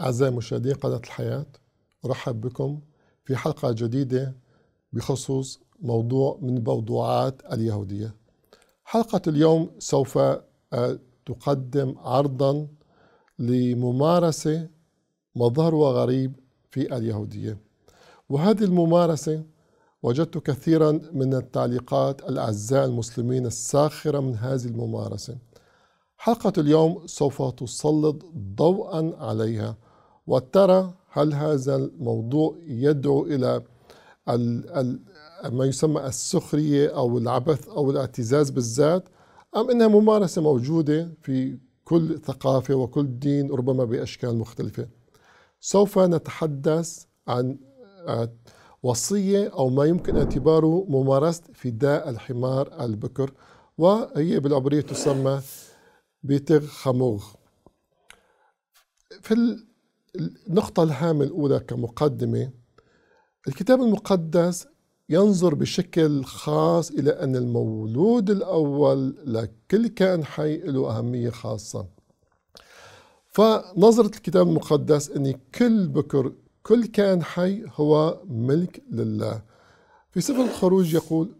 أعزائي مشاهدي قناة الحياة أرحب بكم في حلقة جديدة بخصوص موضوع من موضوعات اليهودية حلقة اليوم سوف آه، تقدم عرضا لممارسة مظهرها غريب في اليهودية وهذه الممارسة وجدت كثيرا من التعليقات الأعزاء المسلمين الساخرة من هذه الممارسة حلقة اليوم سوف تسلط ضوءا عليها وترى هل هذا الموضوع يدعو إلى ما يسمى السخرية أو العبث أو الاعتزاز بالذات أم إنها ممارسة موجودة في كل ثقافة وكل دين ربما بأشكال مختلفة سوف نتحدث عن آه، وصية أو ما يمكن اعتباره ممارسة فداء الحمار البكر وهي بالعبرية تسمى بيتغ خموغ في النقطة الهامة الأولى كمقدمة الكتاب المقدس ينظر بشكل خاص إلى أن المولود الأول لكل كائن حي له أهمية خاصة فنظرة الكتاب المقدس أن كل بكر كل كائن حي هو ملك لله في سفر الخروج يقول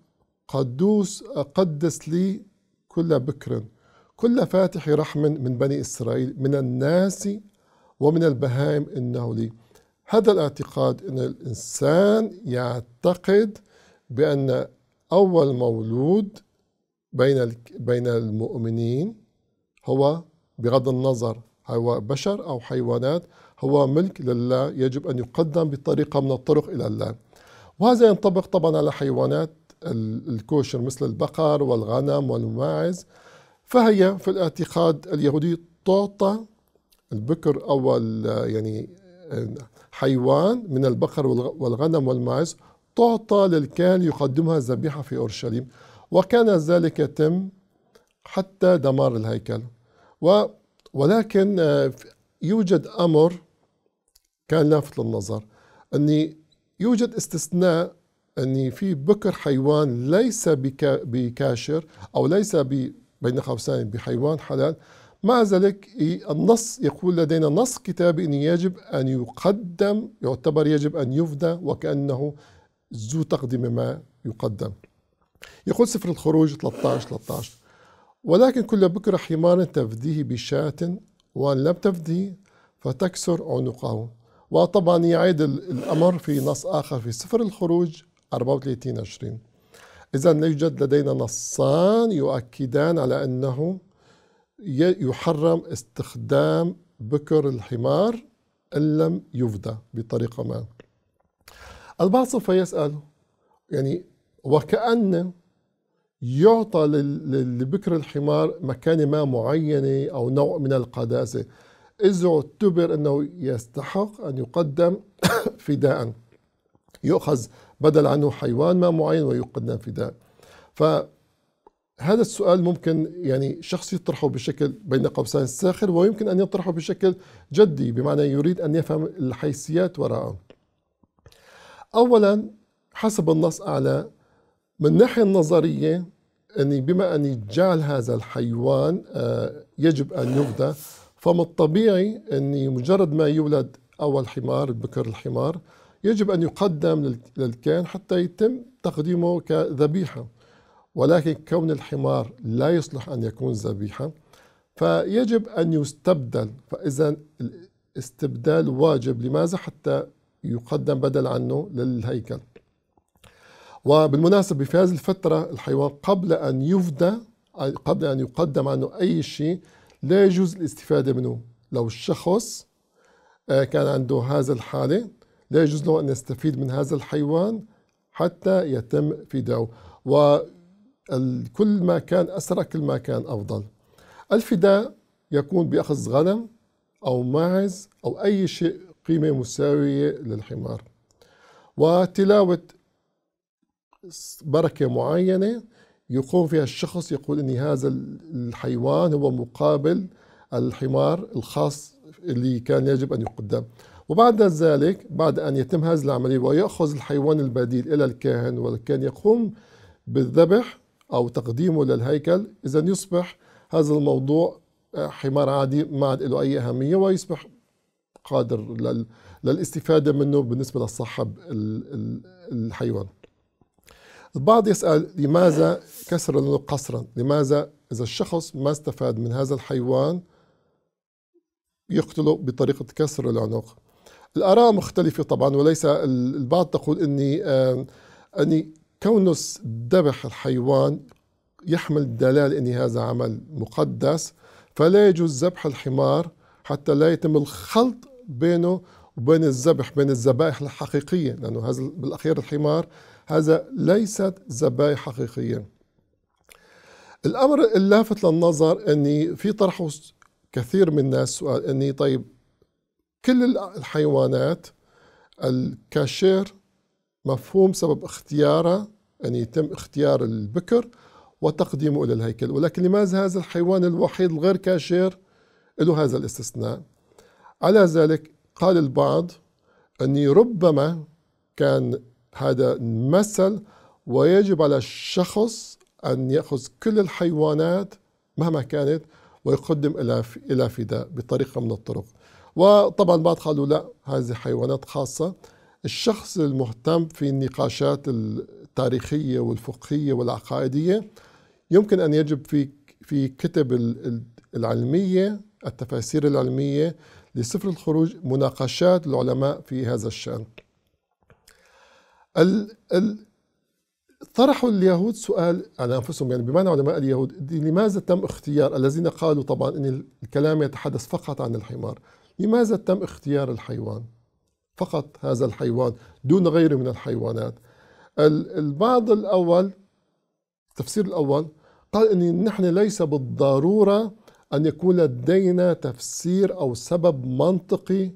قدوس قدس لي كل بكر كل فاتح رحم من بني إسرائيل من الناس ومن البهائم النولي هذا الاعتقاد أن الإنسان يعتقد بأن أول مولود بين بين المؤمنين هو بغض النظر هو بشر أو حيوانات هو ملك لله يجب أن يقدم بطريقة من الطرق إلى الله وهذا ينطبق طبعا على حيوانات الكوشر مثل البقر والغنم والماعز فهي في الاعتقاد اليهودي تعطى البكر أول يعني حيوان من البقر والغنم والماعز تعطى للكاهن يقدمها ذبيحة في أورشليم وكان ذلك يتم حتى دمار الهيكل و ولكن آه، يوجد أمر كان لافت للنظر أني يوجد استثناء أني في بكر حيوان ليس بكاشر أو ليس بين قوسين بحيوان حلال مع ذلك النص يقول لدينا نص كتابي أن يجب أن يقدم يعتبر يجب أن يفدى وكأنه ذو تقدم ما يقدم يقول سفر الخروج 13 13 ولكن كل بكرة حمار تفديه بشاة وأن لم تفديه فتكسر عنقه وطبعا يعيد الأمر في نص آخر في سفر الخروج 34 20 إذا يوجد لدينا نصان يؤكدان على أنه يحرم استخدام بكر الحمار إن لم يفدى بطريقة ما البعض سوف يسأل يعني وكأن يعطى لبكر الحمار مكانة ما معينة أو نوع من القداسة إذا اعتبر أنه يستحق أن يقدم فداء يؤخذ بدل عنه حيوان ما معين ويقدم فداء ف هذا السؤال ممكن يعني شخص يطرحه بشكل بين قوسين ساخر ويمكن أن يطرحه بشكل جدي بمعنى يريد أن يفهم الحيثيات وراءه أولا حسب النص أعلى من الناحية النظرية أني يعني بما أني جعل هذا الحيوان آه، يجب أن يغذى فمن الطبيعي أني مجرد ما يولد أول حمار بكر الحمار يجب أن يقدم للكائن حتى يتم تقديمه كذبيحة ولكن كون الحمار لا يصلح أن يكون ذبيحة فيجب أن يستبدل فإذا الاستبدال واجب لماذا حتى يقدم بدل عنه للهيكل وبالمناسبة في هذه الفترة الحيوان قبل أن يفدى قبل أن يقدم عنه أي شيء لا يجوز الاستفادة منه لو الشخص آه، كان عنده هذا الحالة لا يجوز له أن يستفيد من هذا الحيوان حتى يتم فداؤه كل ما كان أسرع كل ما كان أفضل الفداء يكون بأخذ غنم أو ماعز أو أي شيء قيمة مساوية للحمار وتلاوة بركة معينة يقوم فيها الشخص يقول أن هذا الحيوان هو مقابل الحمار الخاص اللي كان يجب أن يقدم وبعد ذلك بعد أن يتم هذه العملية ويأخذ الحيوان البديل إلى الكاهن والكاهن يقوم بالذبح أو تقديمه للهيكل إذا يصبح هذا الموضوع آه، حمار عادي ما عاد له أي أهمية ويصبح قادر لل... للاستفادة منه بالنسبة للصاحب الحيوان البعض يسأل لماذا كسر قصرا لماذا إذا الشخص ما استفاد من هذا الحيوان يقتله بطريقة كسر العنق الآراء مختلفة طبعا وليس البعض تقول أني أني كونه ذبح الحيوان يحمل دلالة أن هذا عمل مقدس فلا يجوز ذبح الحمار حتى لا يتم الخلط بينه وبين الذبح بين الذبائح الحقيقية لأنه هذا بالأخير الحمار هذا ليست ذبائح حقيقية الأمر اللافت للنظر أني في طرحه كثير من الناس سؤال أني طيب كل الحيوانات الكاشير مفهوم سبب اختياره يعني يتم اختيار البكر وتقديمه إلى الهيكل ولكن لماذا هذا الحيوان الوحيد الغير كاشير له هذا الاستثناء على ذلك قال البعض أني ربما كان هذا مثل ويجب على الشخص أن يأخذ كل الحيوانات مهما كانت ويقدم إلى إلى فداء بطريقة من الطرق وطبعا بعض قالوا لا هذه حيوانات خاصة الشخص المهتم في النقاشات التاريخية والفقهية والعقائدية يمكن أن يجد في في كتب العلمية التفاسير العلمية لسفر الخروج مناقشات العلماء في هذا الشأن ال ال طرحوا اليهود سؤال على أنفسهم يعني بمعنى علماء اليهود لماذا تم اختيار الذين قالوا طبعا أن الكلام يتحدث فقط عن الحمار لماذا تم اختيار الحيوان فقط هذا الحيوان دون غيره من الحيوانات البعض الأول التفسير الأول قال أن نحن ليس بالضرورة أن يكون لدينا تفسير أو سبب منطقي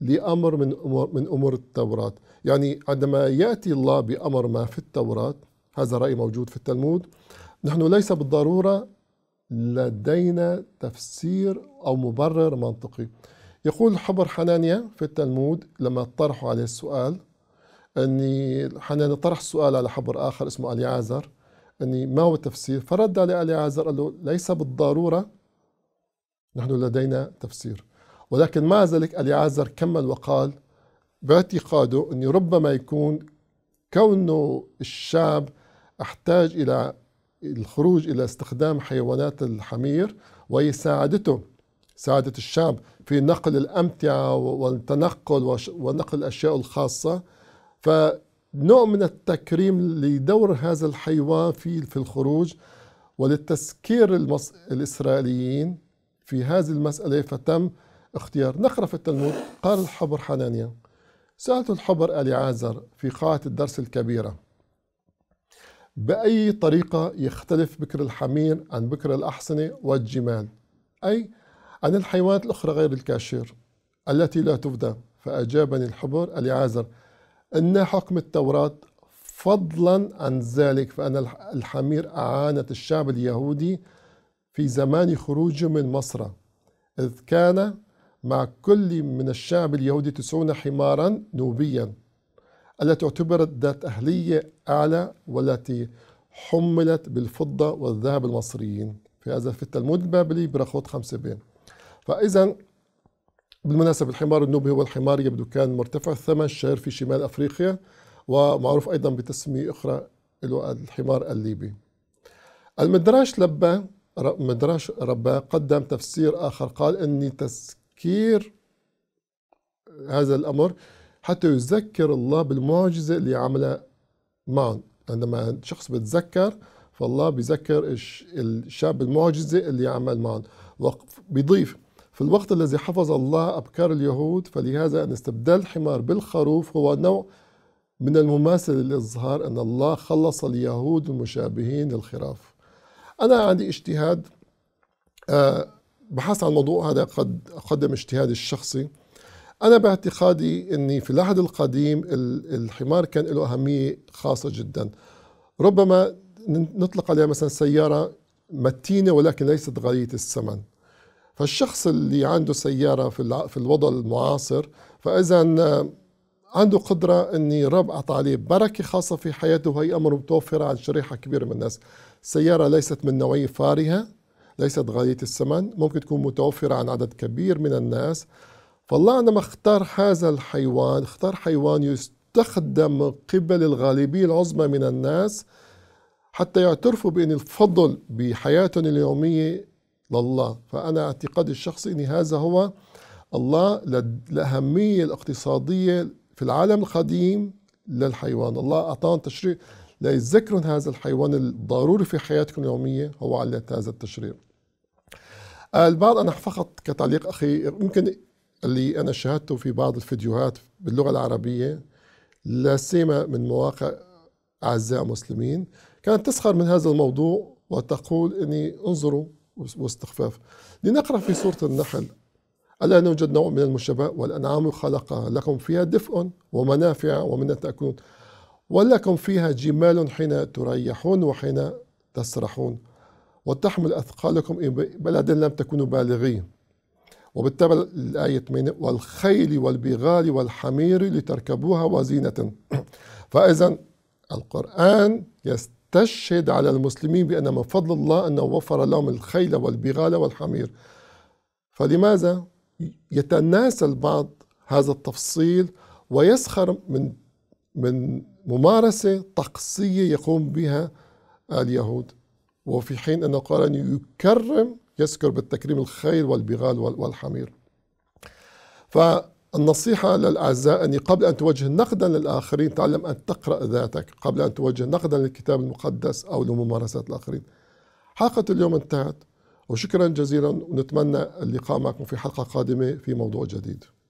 لأمر من أمور, من أمور التوراة يعني عندما يأتي الله بأمر ما في التوراة هذا رأي موجود في التلمود نحن ليس بالضرورة لدينا تفسير أو مبرر منطقي يقول حبر حنانيا في التلمود لما طرحوا عليه السؤال أني حنانيا طرح سؤال على حبر آخر اسمه أليعزر أني ما هو التفسير فرد عليه أليعزر قال له ليس بالضرورة نحن لدينا تفسير ولكن مع ذلك أليعزر كمل وقال باعتقاده أني ربما يكون كونه الشعب احتاج إلى الخروج إلى استخدام حيوانات الحمير وهي ساعدته ساعدت الشعب في نقل الأمتعة والتنقل ونقل الأشياء الخاصة فنوع من التكريم لدور هذا الحيوان في في الخروج وللتسكير المص... الإسرائيليين في هذه المسألة فتم اختيار نقرأ في التلمود قال الحبر حنانيا سألت الحبر أليعازر في قاعة الدرس الكبيرة بأي طريقة يختلف بكر الحمير عن بكر الأحصنة والجمال أي عن الحيوانات الأخرى غير الكاشير التي لا تفدى فأجابني الحبر اليعازر إن حكم التوراة فضلا عن ذلك فأن الحمير أعانت الشعب اليهودي في زمان خروجه من مصر إذ كان مع كل من الشعب اليهودي تسعون حمارا نوبيا التي اعتبرت ذات أهلية أعلى والتي حملت بالفضة والذهب المصريين في هذا في التلمود البابلي برخوت خمسة بين فاذا بالمناسبة الحمار النوبي هو الحمار يبدو كان مرتفع الثمن الشهر في شمال أفريقيا ومعروف أيضا بتسمية أخرى له الحمار الليبي المدراش لبى مدراش ربا قدم تفسير آخر قال اني تذكير هذا الأمر حتى يذكر الله بالمعجزة اللي عملها معهم عندما شخص بتذكر فالله بيذكر الشاب المعجزة اللي عمل معهم وبيضيف في الوقت الذي حفظ الله أبكار اليهود فلهذا أن استبدال الحمار بالخروف هو نوع من المماثل للإظهار أن الله خلص اليهود المشابهين للخراف أنا عندي اجتهاد آه، بحث عن الموضوع هذا قد أقدم اجتهادي الشخصي أنا باعتقادي أني في العهد القديم الحمار كان له أهمية خاصة جدا ربما نطلق عليها مثلا سيارة متينة ولكن ليست غالية الثمن فالشخص اللي عنده سيارة في, في الوضع المعاصر فإذا آه، عنده قدرة أن رب أعطى عليه بركة خاصة في حياته وهي أمر متوفرة على شريحة كبيرة من الناس السيارة ليست من نوعية فارهة ليست غالية الثمن ممكن تكون متوفرة عن عدد كبير من الناس فالله عندما اختار هذا الحيوان اختار حيوان يستخدم قبل الغالبية العظمى من الناس حتى يعترفوا بأن الفضل بحياتهم اليومية لله فأنا اعتقادي الشخصي أن هذا هو الله للأهمية الاقتصادية في العالم القديم للحيوان الله أعطانا تشريع ليذكرن هذا الحيوان الضروري في حياتكم اليومية هو علة هذا التشريع البعض أنا فقط كتعليق أخي ممكن اللي أنا شاهدته في بعض الفيديوهات باللغة العربية لا سيما من مواقع أعزاء مسلمين كانت تسخر من هذا الموضوع وتقول أني انظروا واستخفاف لنقرأ في سورة النحل ألا نوجد نوع من المشبه والأنعام خلقها لكم فيها دفء ومنافع ومن تأكلون ولكم فيها جمال حين تريحون وحين تسرحون وتحمل أثقالكم إلى بلد لم تكونوا بالغين وبالتالي الآية 8 والخيل والبغال والحمير لتركبوها وزينة فإذا القرآن يست تشهد على المسلمين بأن من فضل الله أنه وفر لهم الخيل والبغال والحمير فلماذا يتناسى البعض هذا التفصيل ويسخر من من ممارسة طقسية يقوم بها اليهود وفي حين أنه قال أن يكرم يذكر بالتكريم الخيل والبغال والحمير ف النصيحة للأعزاء أني قبل أن توجه نقدا للآخرين تعلم أن تقرأ ذاتك قبل أن توجه نقدا للكتاب المقدس أو لممارسات الآخرين حلقة اليوم انتهت وشكرا جزيلا ونتمنى اللقاء معكم في حلقة قادمة في موضوع جديد